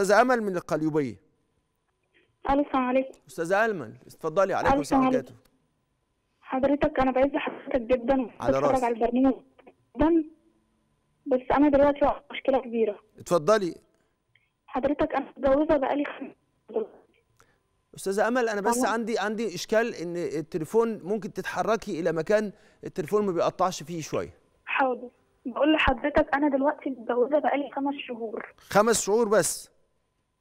استاذه امل من القليوبيه السلام عليكم استاذه امل اتفضلي عليكم السلام عليكم حضرتك انا بعز حضرتك جدا على راسي على البرنامج جدا بس انا دلوقتي مشكله كبيره اتفضلي حضرتك انا متجوزه بقالي خمس استاذه امل انا بس أنا... عندي عندي اشكال ان التليفون ممكن تتحركي الى مكان التليفون ما بيقطعش فيه شويه حاضر بقول لحضرتك انا دلوقتي متجوزه بقالي خمس شهور خمس شهور بس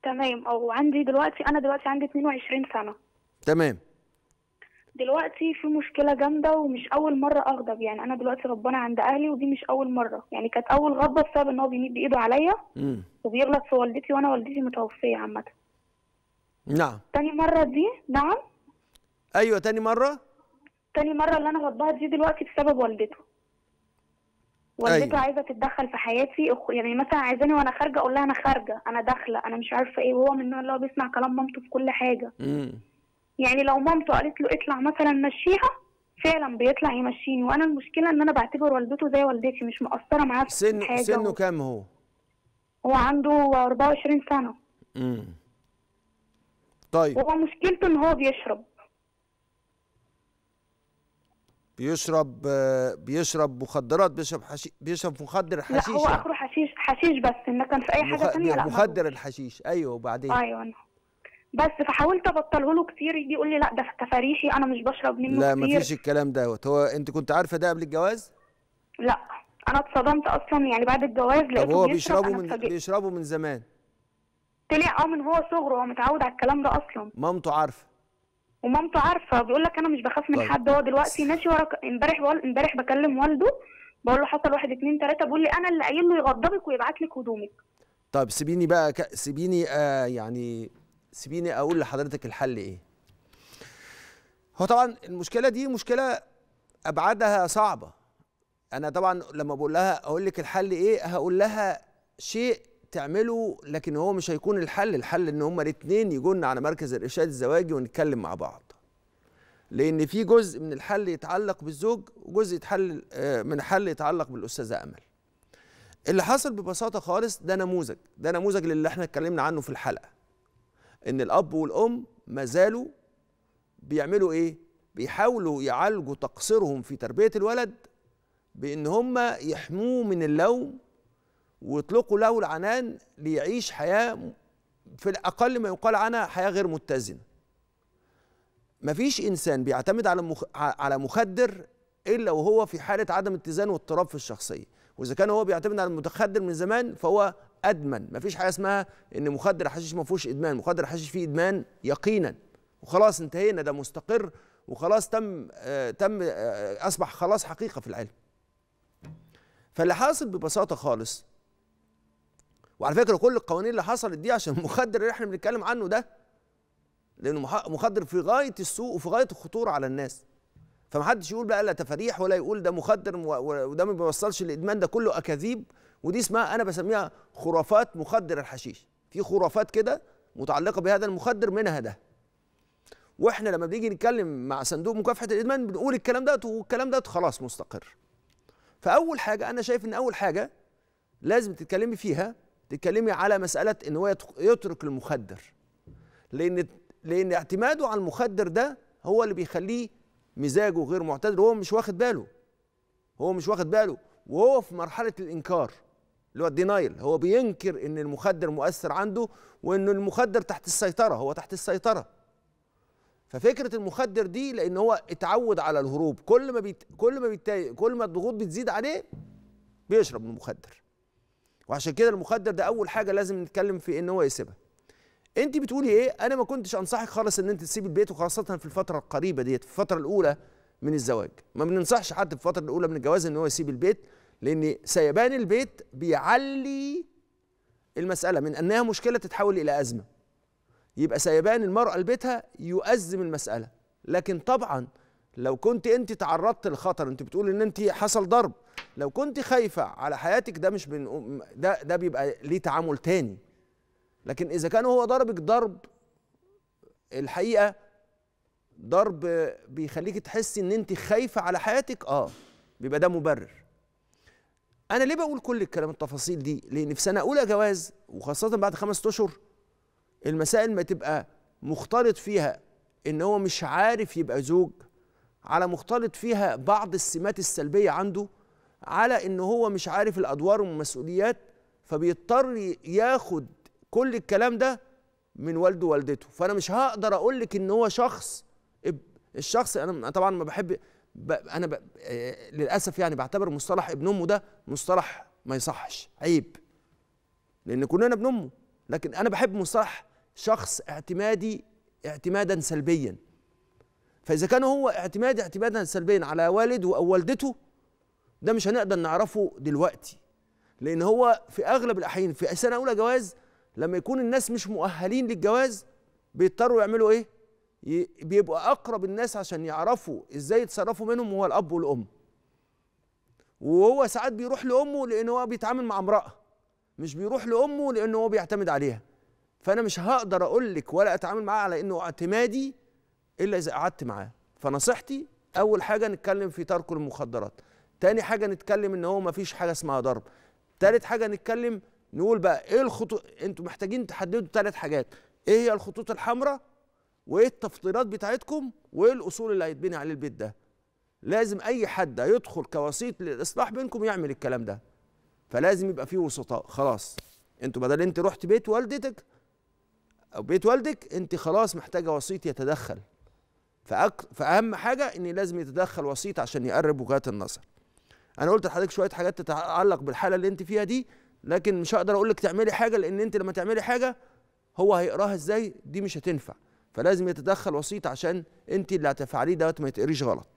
تمام او عندي دلوقتي انا دلوقتي عندي 22 سنه تمام دلوقتي في مشكله جامده ومش اول مره اغضب يعني انا دلوقتي ربنا عند اهلي ودي مش اول مره يعني كانت اول غضبه بسبب ان هو بيمد ايده عليا وبيغلط في والدتي وانا والدتي متوفيه عامه نعم تاني مره دي نعم ايوه تاني مره تاني مره اللي انا غضبها دي دلوقتي بسبب والدته والدتي أيوة. عايزه تتدخل في حياتي يعني مثلا عايزاني وانا خارجه اقول لها انا خارجه انا داخله انا مش عارفه ايه وهو من النوع اللي هو بيسمع كلام مامته في كل حاجه مم. يعني لو مامته قالت له اطلع مثلا مشيها فعلا بيطلع يمشيني وانا المشكله ان انا بعتبر والدته زي والدتي مش مقصره معاه في سن حاجه سنه و... كام هو؟ هو عنده 24 سنه امم طيب هو مشكلته ان هو بيشرب بيشرب بيشرب مخدرات بيشرب حشيش بيشرب مخدر حشيش لا هو اخره حشيش حشيش بس ما كان في اي حاجه مخ... ثانيه لا مخدر الحشيش ايوه وبعدين ايوه بس فحاولت ابطله له كتير يجي يقول لي لا ده تفاريشي انا مش بشرب منه لا كتير لا مفيش الكلام دوت هو انت كنت عارفه ده قبل الجواز؟ لا انا اتصدمت اصلا يعني بعد الجواز لقيته هو بيشربه من بيشربه من زمان طلع اه من هو صغره هو متعود على الكلام ده اصلا مامته عارفه ومامته عارفه بيقول لك انا مش بخاف من طيب. حد هو دلوقتي ماشي ورا امبارح امبارح بكلم والده بقول له حصل واحد اتنين تلاته بيقول لي انا اللي قايل له يغضبك ويبعت لك هدومك طيب سيبيني بقى سيبيني آه يعني سيبيني اقول لحضرتك الحل ايه هو طبعا المشكله دي مشكله ابعادها صعبه انا طبعا لما بقول لها اقول لك الحل ايه هقول لها شيء تعمله لكن هو مش هيكون الحل الحل ان هما الاثنين يجون على مركز الارشاد الزواجي ونتكلم مع بعض لان في جزء من الحل يتعلق بالزوج وجزء يتحل آه، من الحل يتعلق بالاستاذه امل اللي حصل ببساطه خالص ده نموذج ده نموذج للي احنا اتكلمنا عنه في الحلقه ان الاب والام ما زالوا بيعملوا ايه بيحاولوا يعالجوا تقصيرهم في تربيه الولد بان هم يحموه من اللوم ويطلقوا له العنان ليعيش حياه في الاقل ما يقال عنها حياه غير متزنه مفيش انسان بيعتمد على مخ... على مخدر الا وهو في حاله عدم اتزان واضطراب في الشخصيه واذا كان هو بيعتمد على المتخدر من زمان فهو ادمن مفيش حاجه اسمها ان مخدر حشيش ما فيهوش ادمان مخدر حشيش فيه ادمان يقينا وخلاص انتهينا ده مستقر وخلاص تم آه تم آه اصبح خلاص حقيقه في العلم فاللي حاصل ببساطه خالص وعلى فكره كل القوانين اللي حصلت دي عشان المخدر اللي احنا بنتكلم عنه ده لانه مخدر في غايه السوء وفي غايه الخطوره على الناس فمحدش يقول بقى لا تفاريح ولا يقول ده مخدر وده ما بيوصلش للادمان ده كله اكاذيب ودي اسمها انا بسميها خرافات مخدر الحشيش في خرافات كده متعلقه بهذا المخدر منها ده واحنا لما بنيجي نتكلم مع صندوق مكافحه الادمان بنقول الكلام ده والكلام ده خلاص مستقر فاول حاجه انا شايف ان اول حاجه لازم تتكلمي فيها تتكلمي على مساله ان هو يترك المخدر لان لان اعتماده على المخدر ده هو اللي بيخليه مزاجه غير معتدل وهو مش واخد باله هو مش واخد باله وهو في مرحله الانكار اللي هو الدينايل هو بينكر ان المخدر مؤثر عنده وان المخدر تحت السيطره هو تحت السيطره ففكره المخدر دي لان هو اتعود على الهروب كل ما بيت... كل ما بيت... كل ما الضغوط بتزيد عليه بيشرب المخدر وعشان كده المخدر ده اول حاجه لازم نتكلم في ان هو يسيبها انت بتقولي ايه انا ما كنتش انصحك خالص ان انت تسيب البيت وخاصه في الفتره القريبه ديت في الفتره الاولى من الزواج ما بننصحش حد في الفتره الاولى من الجواز ان هو يسيب البيت لان سيبان البيت بيعلي المساله من انها مشكله تتحول الى ازمه يبقى سيبان المراه لبيتها يؤزم المساله لكن طبعا لو كنت انت تعرضت للخطر انت بتقول ان انت حصل ضرب لو كنت خايفه على حياتك ده مش بن... ده ده بيبقى ليه تعامل تاني لكن اذا كان هو ضربك ضرب الحقيقه ضرب بيخليك تحسي ان انت خايفه على حياتك اه بيبقى ده مبرر انا ليه بقول كل الكلام التفاصيل دي لان في سنه اولى جواز وخاصه بعد خمس اشهر المسائل ما تبقى مختلط فيها ان هو مش عارف يبقى زوج على مختلط فيها بعض السمات السلبيه عنده على ان هو مش عارف الادوار والمسؤوليات فبيضطر ياخد كل الكلام ده من والده ووالدته فانا مش هقدر اقول لك ان هو شخص الشخص انا طبعا ما بحب انا ب... للاسف يعني بعتبر مصطلح ابن امه ده مصطلح ما يصحش عيب لان كلنا ابن امه لكن انا بحب مصطلح شخص اعتمادي اعتمادا سلبيا فاذا كان هو اعتمادي اعتمادا سلبيا على والده او والدته ده مش هنقدر نعرفه دلوقتي لان هو في اغلب الاحيان في سنه اولى جواز لما يكون الناس مش مؤهلين للجواز بيضطروا يعملوا ايه بيبقى اقرب الناس عشان يعرفوا ازاي يتصرفوا منهم هو الاب والام وهو ساعات بيروح لامه لان هو بيتعامل مع امراه مش بيروح لامه لان هو بيعتمد عليها فانا مش هقدر اقول لك ولا اتعامل معاه على انه اعتمادي الا اذا قعدت معاه فنصيحتي اول حاجه نتكلم في ترك المخدرات تاني حاجه نتكلم ان هو مفيش حاجه اسمها ضرب تالت حاجه نتكلم نقول بقى ايه الخطوط انتوا محتاجين تحددوا ثلاث حاجات ايه هي الخطوط الحمراء وايه التفضيلات بتاعتكم وايه الاصول اللي هيتبني عليه البيت ده لازم اي حد هيدخل كوسيط للاصلاح بينكم يعمل الكلام ده فلازم يبقى فيه وسطاء خلاص انتوا بدل انت رحت بيت والدتك او بيت والدك انت خلاص محتاجه وسيط يتدخل فأك... فاهم حاجه ان لازم يتدخل وسيط عشان يقرب وجهات النظر انا قلت لحضرتك شويه حاجات تتعلق بالحاله اللي انت فيها دي لكن مش هقدر اقول لك تعملي حاجه لان انت لما تعملي حاجه هو هيقراها ازاي دي مش هتنفع فلازم يتدخل وسيط عشان انت اللي هتفعليه دوت ما يتقريش غلط